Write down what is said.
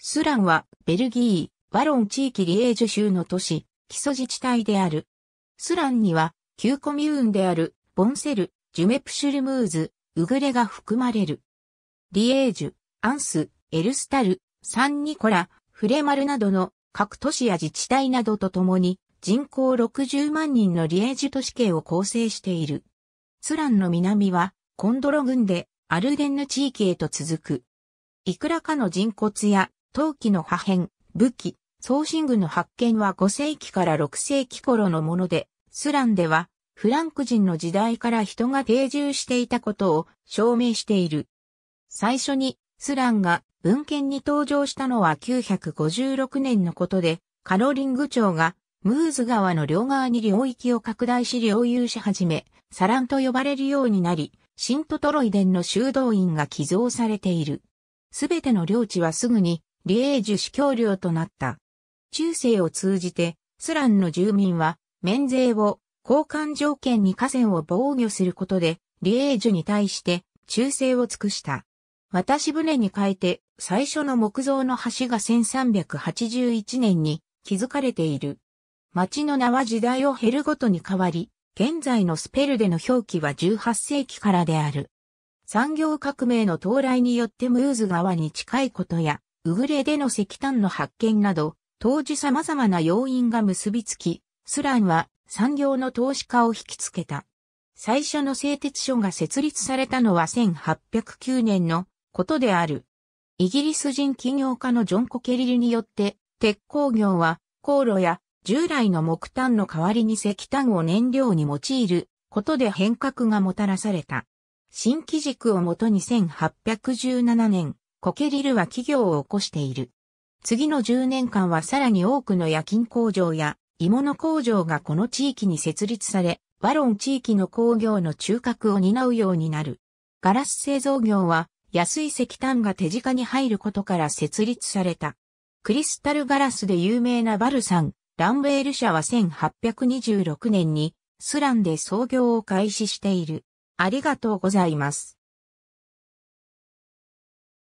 スランは、ベルギー、ワロン地域リエージュ州の都市、基礎自治体である。スランには、旧コミューンである、ボンセル、ジュメプシュルムーズ、ウグレが含まれる。リエージュ、アンス、エルスタル、サンニコラ、フレマルなどの各都市や自治体などとともに人口60万人のリエージュ都市系を構成している。スランの南はコンドロ郡でアルデンヌ地域へと続く。いくらかの人骨や陶器の破片、武器、送信具の発見は5世紀から6世紀頃のもので、スランではフランク人の時代から人が定住していたことを証明している。最初にスランが文献に登場したのは956年のことで、カロリング町がムーズ川の両側に領域を拡大し領有し始め、サランと呼ばれるようになり、シントトロイデンの修道院が寄贈されている。すべての領地はすぐにリエージュ司教領となった。中世を通じて、スランの住民は、免税を交換条件に河川を防御することで、リエージュに対して忠誠を尽くした。渡し船に変えて、最初の木造の橋が1381年に築かれている。町の名は時代を経るごとに変わり、現在のスペルでの表記は18世紀からである。産業革命の到来によってムーズ川に近いことや、ウグレでの石炭の発見など、当時様々な要因が結びつき、スランは産業の投資家を引きつけた。最初の製鉄所が設立されたのは1809年のことである。イギリス人起業家のジョン・コケリルによって、鉄鋼業は航路や従来の木炭の代わりに石炭を燃料に用いることで変革がもたらされた。新基軸をもとに1817年、コケリルは企業を起こしている。次の10年間はさらに多くの夜勤工場や鋳物工場がこの地域に設立され、ワロン地域の工業の中核を担うようになる。ガラス製造業は安い石炭が手近に入ることから設立された。クリスタルガラスで有名なバルサン、ランベール社は1826年にスランで創業を開始している。ありがとうございます。